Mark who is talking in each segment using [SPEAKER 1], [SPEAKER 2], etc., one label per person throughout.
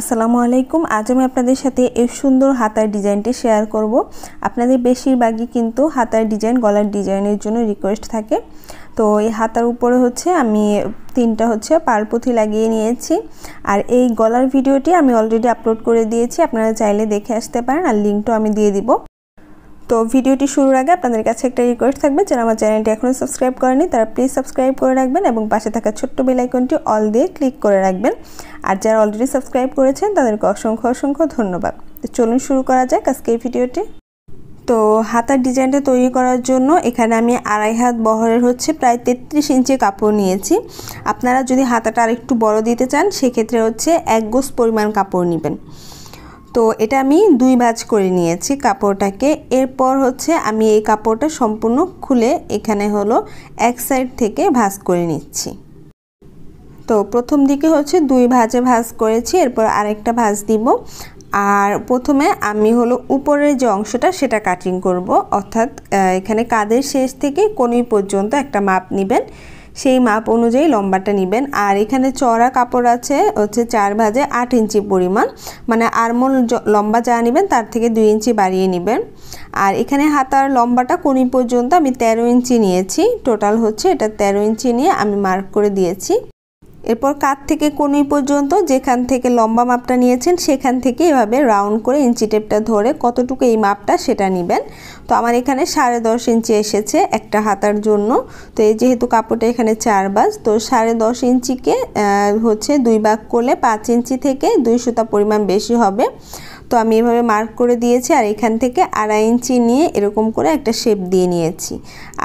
[SPEAKER 1] আসসালামু আলাইকুম আজ আমি আপনাদের সাথে এই সুন্দর হাতার ডিজাইনটি শেয়ার করব আপনাদের বেশিরভাগই কিন্তু হাতার ডিজাইন গলার ডিজাইনের জন্য রিকোয়েস্ট থাকে তো এই হাতার উপরে হচ্ছে আমি তিনটা হচ্ছে পালপুথি লাগিয়ে নিয়েছি আর এই গলার ভিডিওটি আমি অলরেডি আপলোড করে দিয়েছি আপনারা চাইলে দেখে আসতে পারেন আর লিঙ্কটাও আমি দিয়ে দিব তো ভিডিওটি শুরুর আগে আপনাদের কাছে একটা রিকোয়েস্ট থাকবে যারা আমার চ্যানেলটি এখনও সাবস্ক্রাইব করেনি তারা প্লিজ সাবস্ক্রাইব করে রাখবেন এবং পাশে থাকা ছোট্ট বেলাইকনটি অল দিয়ে ক্লিক করে রাখবেন আর যারা অলরেডি সাবস্ক্রাইব করেছেন তাদেরকে অসংখ্য অসংখ্য ধন্যবাদ তো চলুন শুরু করা যাক আজকে এই ভিডিওটি তো হাতার ডিজাইনটা তৈরি করার জন্য এখানে আমি আড়াই হাত বহরের হচ্ছে প্রায় তেত্রিশ ইঞ্চি কাপড় নিয়েছি আপনারা যদি হাতাটা আরেকটু বড় দিতে চান সেক্ষেত্রে হচ্ছে এক গোস পরিমাণ কাপড় নেবেন তো এটা আমি দুই ভাজ করে নিয়েছি কাপড়টাকে এরপর হচ্ছে আমি এই কাপড়টা সম্পূর্ণ খুলে এখানে হলো এক সাইড থেকে ভাজ করে নিচ্ছি তো প্রথম দিকে হচ্ছে দুই ভাজে ভাজ করেছি এরপর আরেকটা ভাজ দিব আর প্রথমে আমি হলো উপরের যে অংশটা সেটা কাটিং করব অর্থাৎ এখানে কাদের শেষ থেকে কোনই পর্যন্ত একটা মাপ নেবেন সেই মাপ অনুযায়ী লম্বাটা নেবেন আর এখানে চড়া কাপড় আছে হচ্ছে চার ভাজে আট ইঞ্চি পরিমাণ মানে আরমোল লম্বা যা নেবেন তার থেকে দুই ইঞ্চি বাড়িয়ে নেবেন আর এখানে হাতার লম্বাটা কোনি পর্যন্ত আমি ১৩ ইঞ্চি নিয়েছি টোটাল হচ্ছে এটা ১৩ ইঞ্চি নিয়ে আমি মার্ক করে দিয়েছি এরপর কাত থেকে কনুই পর্যন্ত যেখান থেকে লম্বা মাপটা নিয়েছেন সেখান থেকে এভাবে রাউন্ড করে ইঞ্চি টেপটা ধরে কতটুকু এই মাপটা সেটা নেবেন তো আমার এখানে সাড়ে দশ ইঞ্চি এসেছে একটা হাতার জন্য তো এই যেহেতু কাপড়টা এখানে চার বাজ তো সাড়ে দশ ইঞ্চিকে হচ্ছে দুই বাঘ করলে পাঁচ ইঞ্চি থেকে দুই সুতা পরিমাণ বেশি হবে তো আমি এভাবে মার্ক করে দিয়েছি আর এখান থেকে আড়াই ইঞ্চি নিয়ে এরকম করে একটা শেপ দিয়ে নিয়েছি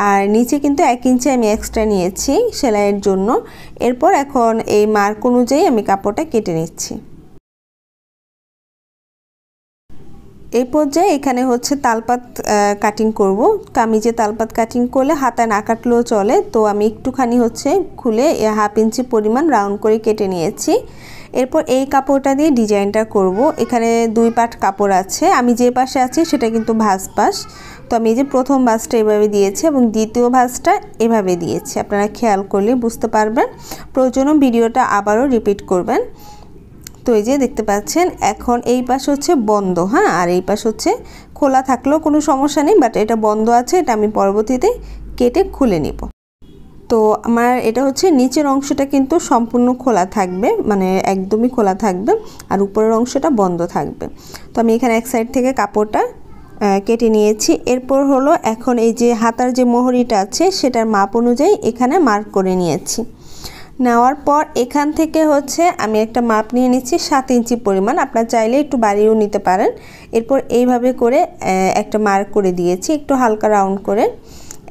[SPEAKER 1] আর নিচে কিন্তু এক ইঞ্চি আমি এক্সট্রা নিয়েছি সেলাইয়ের জন্য এরপর এখন এই মার্ক অনুযায়ী আমি কাপড়টা কেটে নিচ্ছি এই পর্যায়ে এখানে হচ্ছে তালপাত কাটিং করব যে তালপাত কাটিং করলে হাতে না কাটলেও চলে তো আমি একটুখানি হচ্ছে খুলে হাফ ইঞ্চি পরিমাণ রাউন্ড করে কেটে নিয়েছি এরপর এই কাপড়টা দিয়ে ডিজাইনটা করব এখানে দুই পাট কাপড় আছে আমি যে পাশে আছি সেটা কিন্তু ভাস পাস তো আমি এই যে প্রথম ভাঁজটা এভাবে দিয়েছি এবং দ্বিতীয় ভাঁজটা এভাবে দিয়েছি আপনারা খেয়াল করলে বুঝতে পারবেন প্রয়োজনও ভিডিওটা আবারও রিপিট করবেন তো এই যে দেখতে পাচ্ছেন এখন এই পাশ হচ্ছে বন্ধ হ্যাঁ আর এই পাশ হচ্ছে খোলা থাকলেও কোনো সমস্যা নেই বাট এটা বন্ধ আছে এটা আমি পরবর্তীতে কেটে খুলে নিব তো আমার এটা হচ্ছে নিচের অংশটা কিন্তু সম্পূর্ণ খোলা থাকবে মানে একদমই খোলা থাকবে আর উপরের অংশটা বন্ধ থাকবে তো আমি এখানে এক সাইড থেকে কাপড়টা কেটে নিয়েছি এরপর হলো এখন এই যে হাতার যে মোহরিটা আছে সেটার মাপ অনুযায়ী এখানে মার্ক করে নিয়েছি নেওয়ার পর এখান থেকে হচ্ছে আমি একটা মাপ নিয়ে নিচ্ছি সাত ইঞ্চি পরিমাণ আপনার চাইলে একটু বাড়িয়েও নিতে পারেন এরপর এইভাবে করে একটা মার্ক করে দিয়েছি একটু হালকা রাউন্ড করে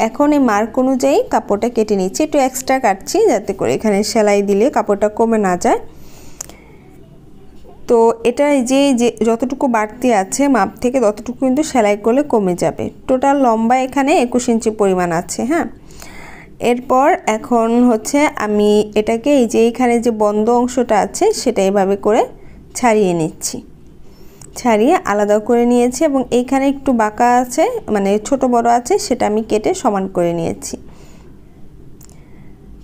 [SPEAKER 1] এখন এই মার্ক অনুযায়ী কাপড়টা কেটে নিচ্ছি একটু এক্সট্রা কাটছি যাতে করে এখানে সেলাই দিলে কাপড়টা কমে না যায় তো এটা যে যে যতটুকু বাড়তি আছে মাপ থেকে ততটুকু কিন্তু সেলাই করলে কমে যাবে টোটাল লম্বা এখানে একুশ ইঞ্চি পরিমাণ আছে হ্যাঁ এরপর এখন হচ্ছে আমি এটাকে এই যে এখানে যে বন্ধ অংশটা আছে সেটা এভাবে করে ছাড়িয়ে নিচ্ছি ছাড়িয়ে আলাদা করে নিয়েছি এবং এইখানে একটু বাঁকা আছে মানে ছোট বড় আছে সেটা আমি কেটে সমান করে নিয়েছি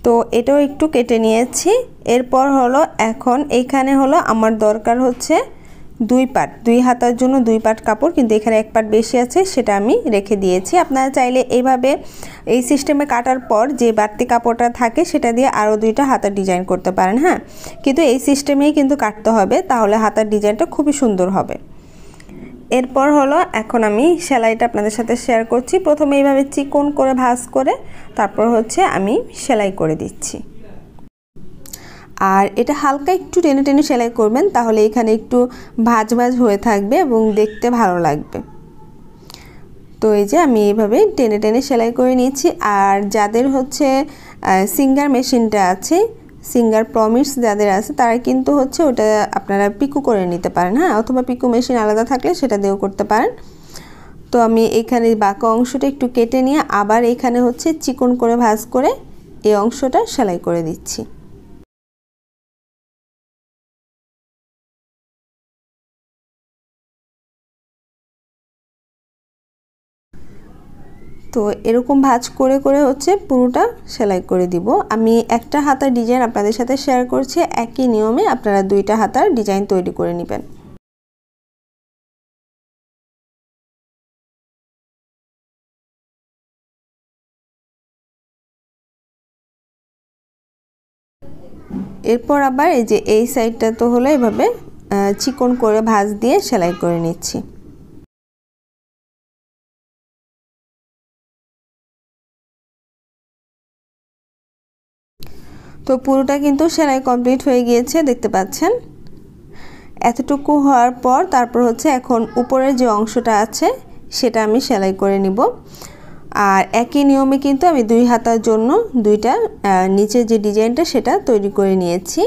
[SPEAKER 1] তো এটাও একটু কেটে নিয়েছি এরপর হলো এখন এইখানে হলো আমার দরকার হচ্ছে দুই পাট দুই হাতার জন্য দুই পাট কাপড় কিন্তু এখানে এক পাট বেশি আছে সেটা আমি রেখে দিয়েছি আপনারা চাইলে এইভাবে এই সিস্টেমে কাটার পর যে বাড়তি কাপড়টা থাকে সেটা দিয়ে আরও দুইটা হাতার ডিজাইন করতে পারেন হ্যাঁ কিন্তু এই সিস্টেমেই কিন্তু কাটতে হবে তাহলে হাতার ডিজাইনটা খুবই সুন্দর হবে এরপর হলো এখন আমি সেলাইটা আপনাদের সাথে শেয়ার করছি প্রথমে এইভাবে চিকন করে ভাজ করে তারপর হচ্ছে আমি সেলাই করে দিচ্ছি আর এটা হালকা একটু টেনে টেনে সেলাই করবেন তাহলে এখানে একটু ভাজ ভাজ হয়ে থাকবে এবং দেখতে ভালো লাগবে তো এই যে আমি এইভাবে টেনে টেনে সেলাই করে নিয়েছি আর যাদের হচ্ছে সিঙ্গার মেশিনটা আছে সিঙ্গার প্রমিস যাদের আছে তারা কিন্তু হচ্ছে ওটা আপনারা পিকু করে নিতে পারেন হ্যাঁ অথবা পিকু মেশিন আলাদা থাকলে সেটা দিয়েও করতে পারেন তো আমি এখানে বাঁকো অংশটা একটু কেটে নিয়ে আবার এখানে হচ্ছে চিকন করে ভাজ করে এই অংশটা সেলাই করে দিচ্ছি তো এরকম ভাজ করে করে হচ্ছে পুরোটা সেলাই করে দিব আমি একটা হাতার ডিজাইন আপনাদের সাথে শেয়ার করছি একই নিয়মে আপনারা দুইটা হাতার ডিজাইন তৈরি করে নেবেন এরপর আবার এই যে এই সাইডটা তো হলো এভাবে চিকন করে ভাঁজ দিয়ে সেলাই করে নিচ্ছি তো পুরোটা কিন্তু সেলাই কমপ্লিট হয়ে গিয়েছে দেখতে পাচ্ছেন এতটুকু হওয়ার পর তারপর হচ্ছে এখন উপরের যে অংশটা আছে সেটা আমি সেলাই করে নিব আর একই নিয়মে কিন্তু আমি দুই হাতার জন্য দুইটা নিচের যে ডিজাইনটা সেটা তৈরি করে নিয়েছি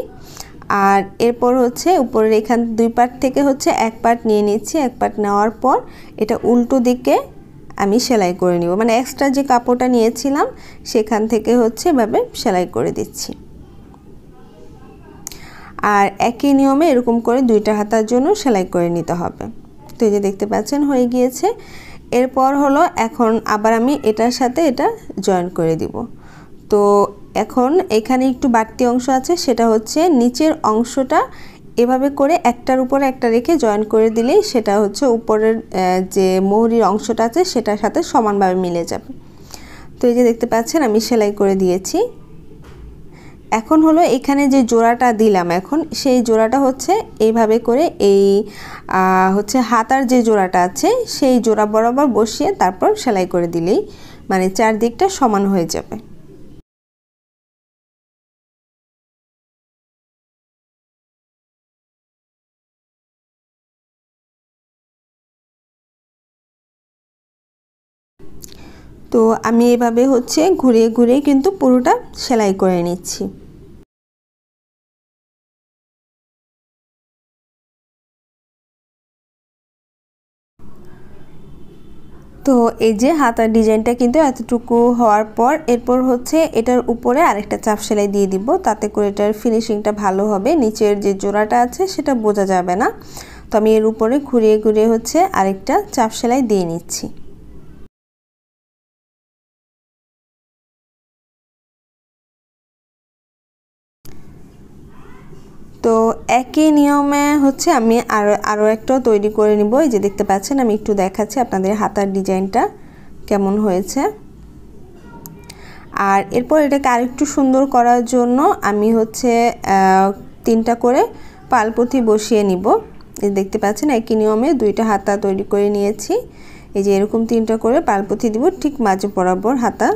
[SPEAKER 1] আর এরপর হচ্ছে উপরের এখান দুই পার্ট থেকে হচ্ছে এক পার্ট নিয়ে নিচ্ছি এক পার্ট নেওয়ার পর এটা উল্টো দিকে আমি সেলাই করে নিব মানে এক্সট্রা যে কাপড়টা নিয়েছিলাম সেখান থেকে হচ্ছে এভাবে সেলাই করে দিচ্ছি আর একই নিয়মে এরকম করে দুইটা হাতার জন্য সেলাই করে নিতে হবে তো এই যে দেখতে পাচ্ছেন হয়ে গিয়েছে এরপর হলো এখন আবার আমি এটার সাথে এটা জয়েন করে দিব তো এখন এখানে একটু বাড়তি অংশ আছে সেটা হচ্ছে নিচের অংশটা এভাবে করে একটার উপর একটা রেখে জয়েন করে দিলেই সেটা হচ্ছে উপরের যে মোহরির অংশটা আছে সেটার সাথে সমানভাবে মিলে যাবে তো এই যে দেখতে পাচ্ছেন আমি সেলাই করে দিয়েছি এখন হলো এখানে যে জোড়াটা দিলাম এখন সেই জোড়াটা হচ্ছে এইভাবে করে এই হচ্ছে হাতার যে জোড়াটা আছে সেই জোড়া বরাবর বসিয়ে তারপর সেলাই করে দিলেই মানে চারদিকটা সমান হয়ে যাবে
[SPEAKER 2] তো আমি এভাবে হচ্ছে ঘুরে ঘুরে কিন্তু পুরোটা সেলাই করে নিচ্ছি
[SPEAKER 1] তো এই যে হাতার ডিজাইনটা কিন্তু এতটুকু হওয়ার পর এরপর হচ্ছে এটার উপরে আরেকটা চাপ সেলাই দিয়ে দিব তাতে করে এটার ফিনিশিংটা ভালো হবে নিচের যে জোড়াটা আছে সেটা বোঝা যাবে না তো আমি এর উপরে ঘুরিয়ে ঘুরিয়ে হচ্ছে আরেকটা চাপ সেলাই দিয়ে নিচ্ছি একই নিয়মে হচ্ছে আমি আরও আরও একটা তৈরি করে নিব এই যে দেখতে পাচ্ছেন আমি একটু দেখাচ্ছি আপনাদের হাতার ডিজাইনটা কেমন হয়েছে আর এরপর এটাকে আরেকটু সুন্দর করার জন্য আমি হচ্ছে তিনটা করে পালপথি বসিয়ে নিব দেখতে পাচ্ছেন একই নিয়মে দুইটা হাতা তৈরি করে নিয়েছি এই যে এরকম তিনটা করে পালপথি দিব ঠিক মাঝে বরাবর হাতা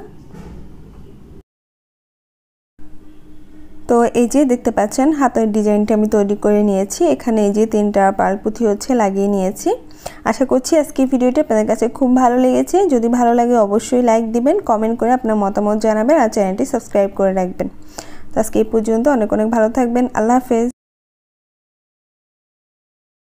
[SPEAKER 1] তো এই যে দেখতে পাচ্ছেন হাতের ডিজাইনটা আমি তৈরি করে নিয়েছি এখানে এই যে তিনটা পাল পুঁথি হচ্ছে লাগিয়ে নিয়েছি আশা করছি আজকে ভিডিওটা আপনাদের কাছে খুব ভালো লেগেছে যদি ভালো লাগে অবশ্যই লাইক দিবেন কমেন্ট করে আপনার মতামত জানাবেন আর চ্যানেলটি সাবস্ক্রাইব করে রাখবেন তো আজকে এই পর্যন্ত অনেক অনেক ভালো থাকবেন আল্লাহ হাফেজ